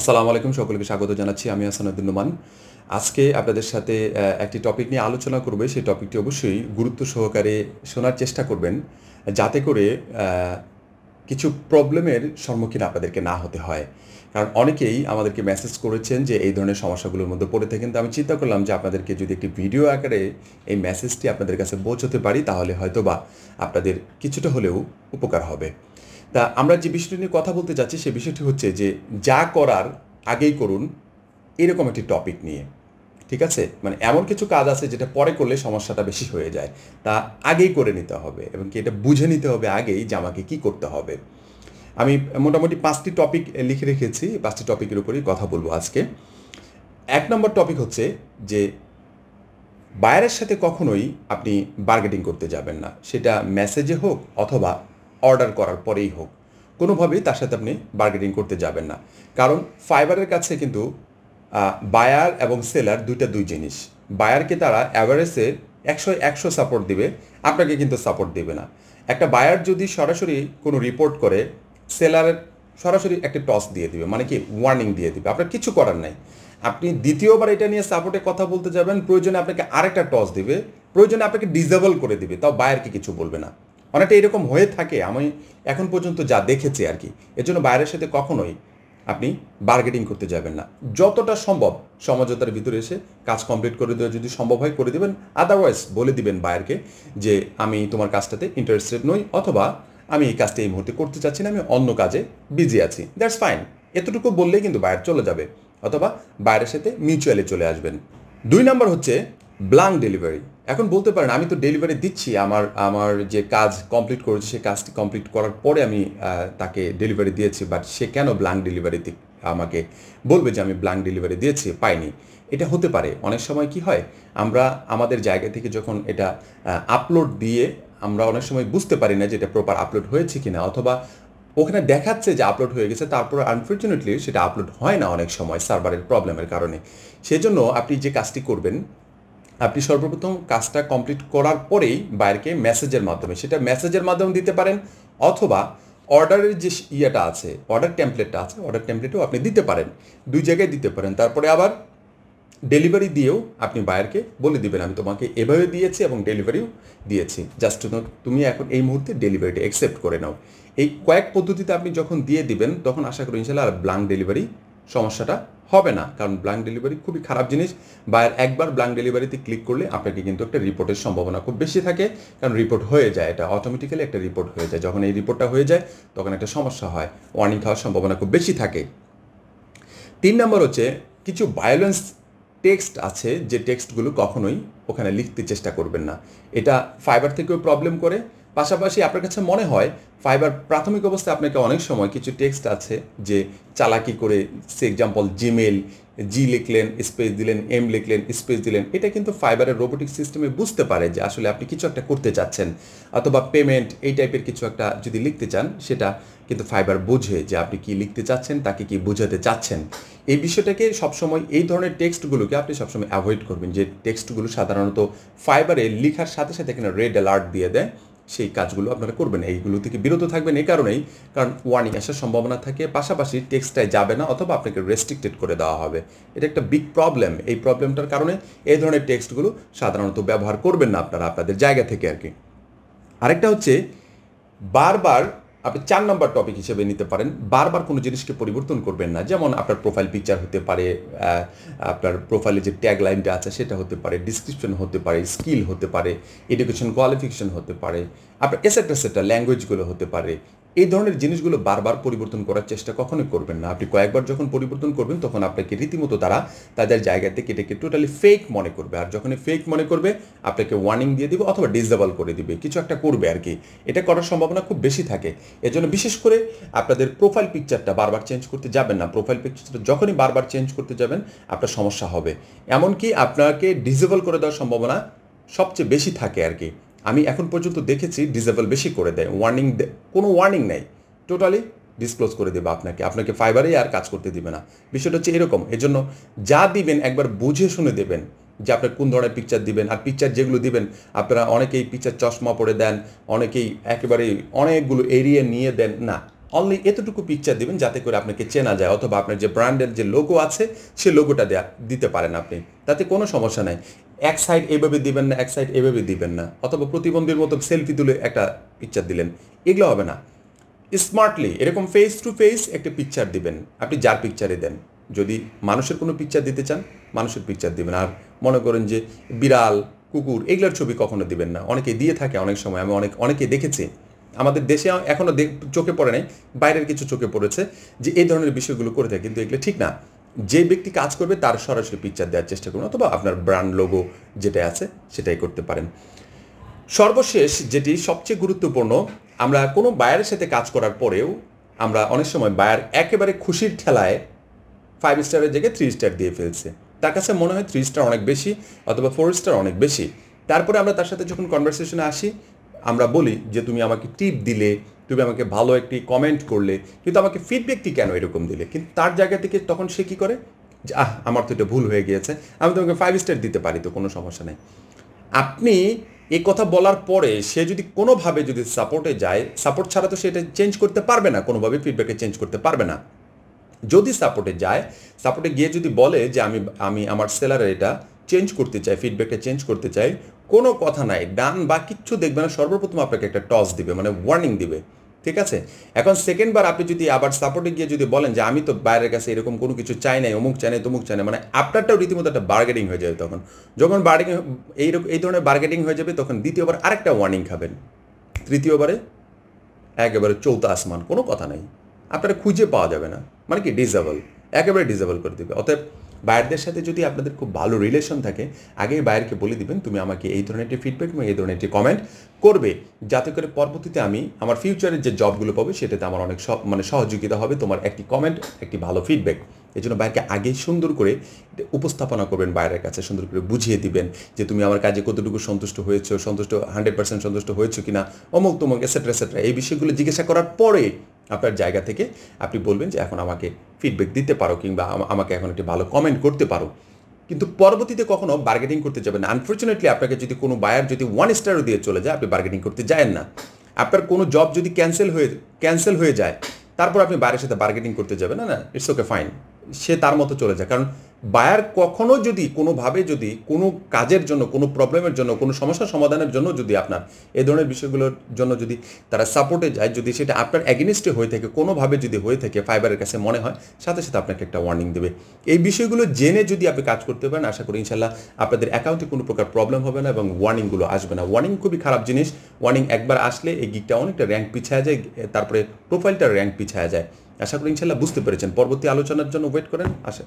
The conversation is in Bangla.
আসসালামু আলাইকুম সকলকে স্বাগত জানাচ্ছি আমি হাসানুদ্দিন নোমান আজকে আপনাদের সাথে একটি টপিক নিয়ে আলোচনা করবে সেই টপিকটি অবশ্যই গুরুত্ব সহকারে শোনার চেষ্টা করবেন যাতে করে কিছু প্রবলেমের সম্মুখীন আপনাদেরকে না হতে হয় কারণ অনেকেই আমাদেরকে মেসেজ করেছেন যে এই ধরনের সমস্যাগুলোর মধ্যে পড়ে থাকেন তো আমি চিন্তা করলাম যে আপনাদেরকে যদি একটি ভিডিও আকারে এই মেসেজটি আপনাদের কাছে পৌঁছতে পারি তাহলে হয়তো বা আপনাদের কিছুটা হলেও উপকার হবে তা আমরা যে বিষয়টি নিয়ে কথা বলতে যাচ্ছি সে বিষয়টি হচ্ছে যে যা করার আগেই করুন এরকম একটি টপিক নিয়ে ঠিক আছে মানে এমন কিছু কাজ আছে যেটা পরে করলে সমস্যাটা বেশি হয়ে যায় তা আগেই করে নিতে হবে এবং কি এটা বুঝে নিতে হবে আগেই যে আমাকে কী করতে হবে আমি মোটামুটি পাঁচটি টপিক লিখে রেখেছি পাঁচটি টপিকের উপরেই কথা বলবো আজকে এক নম্বর টপিক হচ্ছে যে বায়ারের সাথে কখনোই আপনি বার্গেটিং করতে যাবেন না সেটা মেসেজে হোক অথবা অর্ডার করার পরেই হোক কোনোভাবেই তার সাথে আপনি বার্গেনিং করতে যাবেন না কারণ ফাইবারের কাছে কিন্তু বায়ার এবং সেলার দুইটা দুই জিনিস বায়ারকে তারা অ্যাভারেজে একশো একশো সাপোর্ট দিবে আপনাকে কিন্তু সাপোর্ট দেবে না একটা বায়ার যদি সরাসরি কোনো রিপোর্ট করে সেলারের সরাসরি একটা টস দিয়ে দিবে মানে কি ওয়ার্নিং দিয়ে দিবে আপনার কিছু করার নাই আপনি দ্বিতীয়বার এটা নিয়ে সাপোর্টে কথা বলতে যাবেন প্রয়োজনে আপনাকে আরেকটা টস দিবে প্রয়োজনে আপনাকে ডিজেবল করে দিবে তাও বায়ারকে কিছু বলবে না অনেকটা এরকম হয়ে থাকে আমি এখন পর্যন্ত যা দেখেছি আর কি এর জন্য বাইরের সাথে কখনোই আপনি বার্গেটিং করতে যাবেন না যতটা সম্ভব সমঝোতার ভিতরে এসে কাজ কমপ্লিট করে দেওয়া যদি সম্ভব হয় করে দেবেন আদারওয়াইজ বলে দিবেন বায়ারকে যে আমি তোমার কাজটাতে ইন্টারেস্টেড নই অথবা আমি এই কাজটা এই মুহূর্তে করতে চাচ্ছি না আমি অন্য কাজে বিজি আছি দ্যাটস ফাইন এতটুকু বললেই কিন্তু বায়ার চলে যাবে অথবা বাইরের সাথে মিউচুয়ালে চলে আসবেন দুই নম্বর হচ্ছে ব্লাঙ্ক ডেলিভারি এখন বলতে পারেন আমি তো ডেলিভারি দিচ্ছি আমার আমার যে কাজ কমপ্লিট করেছে সে কাজটি কমপ্লিট করার পরে আমি তাকে ডেলিভারি দিয়েছি বাট সে কেন ব্ল্যাঙ্ক ডেলিভারি আমাকে বলবে যে আমি ব্ল্যাঙ্ক ডেলিভারি দিয়েছি পাইনি এটা হতে পারে অনেক সময় কি হয় আমরা আমাদের জায়গা থেকে যখন এটা আপলোড দিয়ে আমরা অনেক সময় বুঝতে পারি না যে এটা প্রপার আপলোড হয়েছে কিনা অথবা ওখানে দেখাচ্ছে যে আপলোড হয়ে গেছে তারপর আনফর্চুনেটলি সেটা আপলোড হয় না অনেক সময় সার্ভারের প্রবলেমের কারণে সেজন্য আপনি যে কাজটি করবেন আপনি সর্বপ্রথম কাজটা কমপ্লিট করার পরেই বাইরকে মেসেজের মাধ্যমে সেটা মেসেজের মাধ্যমে দিতে পারেন অথবা অর্ডারের যে ইয়েটা আছে অর্ডার টেমপ্লেটটা আছে অর্ডার ট্যাম্পলেটও আপনি দিতে পারেন দুই জায়গায় দিতে পারেন তারপরে আবার ডেলিভারি দিয়েও আপনি বায়ারকে বলে দিবেন আমি তোমাকে এভাবে দিয়েছি এবং ডেলিভারিও দিয়েছি জাস্ট তুমি এখন এই মুহূর্তে ডেলিভারিটা অ্যাকসেপ্ট করে নাও এই কয়েক পদ্ধতিতে আপনি যখন দিয়ে দিবেন তখন আশা করি ইনশাল্লাহ আর ব্লাঙ্ক ডেলিভারি সমস্যাটা হবে না কারণ ব্ল্যাঙ্ক ডেলিভারি খুবই খারাপ জিনিস বায়ার একবার ব্ল্যাঙ্ক ডেলিভারিতে ক্লিক করলে আপনাকে কিন্তু একটা রিপোর্টের সম্ভাবনা খুব বেশি থাকে কারণ রিপোর্ট হয়ে যায় এটা অটোমেটিক্যালি একটা রিপোর্ট হয়ে যায় যখন এই রিপোর্টটা হয়ে যায় তখন একটা সমস্যা হয় ওয়ার্নিং খাওয়ার সম্ভাবনা খুব বেশি থাকে তিন নম্বর হচ্ছে কিছু ভায়োলেন্স টেক্সট আছে যে টেক্সটগুলো কখনোই ওখানে লিখতে চেষ্টা করবেন না এটা ফাইবার থেকেও প্রবলেম করে পাশাপাশি আপনার কাছে মনে হয় ফাইবার প্রাথমিক অবস্থায় আপনাকে অনেক সময় কিছু টেক্সট আছে যে চালাকি করে সে এক্সাম্পল জিমেল জি লিখলেন স্পেস দিলেন এম লিখলেন স্পেস দিলেন এটা কিন্তু ফাইবারের রোবোটিক সিস্টেমে বুঝতে পারে যে আসলে আপনি কিছু একটা করতে চাচ্ছেন অথবা পেমেন্ট এই টাইপের কিছু একটা যদি লিখতে চান সেটা কিন্তু ফাইবার বোঝে যে আপনি কি লিখতে চাচ্ছেন তাকে কি বোঝাতে চাচ্ছেন এই বিষয়টাকে সবসময় এই ধরনের টেক্সটগুলোকে আপনি সবসময় অ্যাভয়েড করবেন যে টেক্সটগুলো সাধারণত ফাইবারে লিখার সাথে সাথে এখানে রেড অ্যালার্ট দিয়ে দেয় সেই কাজগুলো আপনারা করবেন এইগুলো থেকে বিরত থাকবেন এই কারণেই কারণ ওয়ার্নিং আসার সম্ভাবনা থাকে পাশাপাশি টেক্সটায় যাবে না অথবা আপনাকে রেস্ট্রিক্টেড করে দেওয়া হবে এটা একটা বিগ প্রবলেম এই প্রবলেমটার কারণে এই ধরনের টেক্সটগুলো সাধারণত ব্যবহার করবেন না আপনারা আপনাদের জায়গা থেকে আর কি আরেকটা হচ্ছে বারবার আপনি চার নম্বর টপিক হিসেবে নিতে পারেন বারবার কোনো জিনিসকে পরিবর্তন করবেন না যেমন আপনার প্রোফাইল পিকচার হতে পারে আপনার প্রোফাইলে যে ট্যাগ লাইনটা আছে সেটা হতে পারে ডিসক্রিপশন হতে পারে স্কিল হতে পারে এডুকেশন কোয়ালিফিকেশন হতে পারে আপনার এসেট্রা সেটা ল্যাঙ্গুয়েজগুলো হতে পারে এই ধরনের জিনিসগুলো বারবার পরিবর্তন করার চেষ্টা কখনোই করবেন না আপনি কয়েকবার যখন পরিবর্তন করবেন তখন আপনাকে রীতিমতো তারা তাদের জায়গা থেকে এটাকে টোটালি ফেক মনে করবে আর যখন ফেক মনে করবে আপনাকে ওয়ার্নিং দিয়ে দিবে অথবা ডিসেবল করে দিবে কিছু একটা করবে আর কি এটা করার সম্ভাবনা খুব বেশি থাকে এজন্য বিশেষ করে আপনাদের প্রোফাইল পিকচারটা বারবার চেঞ্জ করতে যাবেন না প্রোফাইল পিকচারটা যখনই বারবার চেঞ্জ করতে যাবেন আপনার সমস্যা হবে এমনকি আপনাকে ডিসেবল করে দেওয়ার সম্ভাবনা সবচেয়ে বেশি থাকে আর কি আমি এখন পর্যন্ত দেখেছি ডিসেবল বেশি করে দেয় ওয়ার্নিং কোনো ওয়ার্নিং নেই টোটালি ডিসক্লোজ করে দেবে আপনাকে আপনাকে ফাইবারেই আর কাজ করতে দেবে না বিষয়টা হচ্ছে এরকম এজন্য যা দিবেন একবার বুঝে শুনে দেবেন যে আপনার কোন ধরনের পিকচার দিবেন আর পিকচার যেগুলো দিবেন আপনারা অনেকেই পিকচার চশমা পরে দেন অনেকেই একেবারেই অনেকগুলো এরিয়া নিয়ে দেন না অনলি এতটুকু পিকচার দিবেন যাতে করে আপনাকে চেনা যায় অথবা আপনার যে ব্র্যান্ডের যে লোগো আছে সে লোগোটা দেয়া দিতে পারেন আপনি তাতে কোনো সমস্যা নাই এক সাইড এভাবে দিবেন না এক সাইড এভাবে দিবেন না অথবা প্রতিবন্ধীর মতো সেলফি তুলে একটা পিকচার দিলেন এগুলো হবে না স্মার্টলি এরকম ফেস টু ফেস একটা পিকচার দিবেন আপনি যার পিকচারে দেন যদি মানুষের কোনো পিকচার দিতে চান মানুষের পিকচার দিবেন আর মনে করেন যে বিড়াল কুকুর এগুলোর ছবি কখনো দিবেন না অনেকে দিয়ে থাকে অনেক সময় আমি অনেক অনেকে দেখেছি আমাদের দেশে এখনও চোখে পড়ে নাই বাইরের কিছু চোখে পড়েছে যে এই ধরনের বিষয়গুলো করে থাকে কিন্তু এগুলো ঠিক না যে ব্যক্তি কাজ করবে তার সরাসরি পিকচার দেওয়ার চেষ্টা করুন অথবা আপনার ব্র্যান্ড লোগো যেটা আছে সেটাই করতে পারেন সর্বশেষ যেটি সবচেয়ে গুরুত্বপূর্ণ আমরা কোনো বায়ারের সাথে কাজ করার পরেও আমরা অনেক সময় বায়ার একেবারে খুশির ঠেলায় ফাইভ স্টারের জায়গায় থ্রি স্টার দিয়ে ফেলছে তার কাছে মনে হয় থ্রি স্টার অনেক বেশি অথবা ফোর স্টার অনেক বেশি তারপরে আমরা তার সাথে যখন কনভারসেশনে আসি আমরা বলি যে তুমি আমাকে টিপ দিলে তুমি আমাকে ভালো একটি কমেন্ট করলে কিন্তু আমাকে ফিডব্যাকটি কেন এরকম দিলে কিন্তু তার জায়গা থেকে তখন সে কী করে যে আহ আমার তো এটা ভুল হয়ে গিয়েছে আমি তোমাকে ফাইভ স্টার দিতে পারি তো কোনো সমস্যা নেই আপনি এই কথা বলার পরে সে যদি কোনোভাবে যদি সাপোর্টে যায় সাপোর্ট ছাড়া তো সে এটা চেঞ্জ করতে পারবে না কোনোভাবে ফিডব্যাকে চেঞ্জ করতে পারবে না যদি সাপোর্টে যায় সাপোর্টে গিয়ে যদি বলে যে আমি আমি আমার সেলারের এটা চেঞ্জ করতে চাই ফিডব্যাকটা চেঞ্জ করতে চাই কোনো কথা নাই ডান বা কিচ্ছু দেখবে না সর্বপ্রথম আপনাকে একটা টস দিবে মানে ওয়ার্নিং দিবে ঠিক আছে এখন সেকেন্ডবার আপনি যদি আবার সাপোর্টে গিয়ে যদি বলেন যে আমি তো বাইরের কাছে এরকম কোনো কিছু চাই নাই অমুক চাই নাই তমুক চাই নাই মানে আপনারটাও রীতিমতো একটা বার্গেটিং হয়ে যাবে তখন যখন বার্গেটিং এইরকম এই ধরনের বার্গেটিং হয়ে যাবে তখন দ্বিতীয়বার আরেকটা ওয়ার্নিং খাবেন তৃতীয়বারে একেবারে চৌতা আসমান কোনো কথা নাই আপনারা খুঁজে পাওয়া যাবে না মানে কি ডিজাবল একেবারে ডিসেবল করে দেবে অতএব বায়ারদের সাথে যদি আপনাদের খুব ভালো রিলেশন থাকে আগেই বায়ারকে বলে দিবেন তুমি আমাকে এই ধরনের একটি ফিডব্যাক এবং এই ধরনের একটি কমেন্ট করবে যাতে করে পরবর্তীতে আমি আমার ফিউচারের যে জবগুলো পাবো সেটাতে আমার অনেক মানে সহযোগিতা হবে তোমার একটি কমেন্ট একটি ভালো ফিডব্যাক এই জন্য বাইরকে আগেই সুন্দর করে উপস্থাপনা করবেন বাইরের কাছে সুন্দর করে বুঝিয়ে দিবেন যে তুমি আমার কাজে কতটুকু সন্তুষ্ট হয়েছো সন্তুষ্ট হান্ড্রেড পার্সেন্ট সন্তুষ্ট হয়েছো কিনা অমুক তমুক এসেট্রা এসেট্রা এই বিষয়গুলো জিজ্ঞাসা করার পরে আপনার জায়গা থেকে আপনি বলবেন যে এখন আমাকে ফিডব্যাক দিতে পারো কিংবা আমাকে এখন একটি ভালো কমেন্ট করতে পারো কিন্তু পরবর্তীতে কখনো বার্গেটিং করতে যাবেন আনফর্চুনেটলি আপনাকে যদি কোনো বায়ার যদি ওয়ান স্টারও দিয়ে চলে যায় আপনি বার্গেনিং করতে যায়েন না আপনার কোনো জব যদি ক্যান্সেল হয়ে ক্যান্সেল হয়ে যায় তারপর আপনি বাইরের সাথে বার্গেটিং করতে যাবেন না না ইটস ওকে ফাইন সে তার মতো চলে যায় কারণ বায়ার কখনো যদি কোনোভাবে যদি কোনো কাজের জন্য কোনো প্রবলেমের জন্য কোনো সমস্যা সমাধানের জন্য যদি আপনার এ ধরনের বিষয়গুলোর জন্য যদি তারা সাপোর্টে যায় যদি সেটা আপনার অ্যাগেনিস্টে হয়ে থাকে কোনোভাবে যদি হয়ে থাকে ফাইবারের কাছে মনে হয় সাথে সাথে আপনাকে একটা ওয়ার্নিং দেবে এই বিষয়গুলো জেনে যদি আপনি কাজ করতে পারেন আশা করি ইনশাল্লাহ আপনাদের অ্যাকাউন্টে কোনো প্রকার প্রবলেম হবে না এবং ওয়ার্নিংগুলো আসবে না ওয়ার্নিং খুবই খারাপ জিনিস ওয়ার্নিং একবার আসলে এই গিকটা অনেকটা র্যাঙ্ক পিছিয়ে যায় তারপরে প্রোফাইলটা র্যাঙ্ক পিছিয়ে যায় আশা করি ইনশাল্লাহ বুঝতে পেরেছেন পরবর্তী আলোচনার জন্য ওয়েট করেন আশা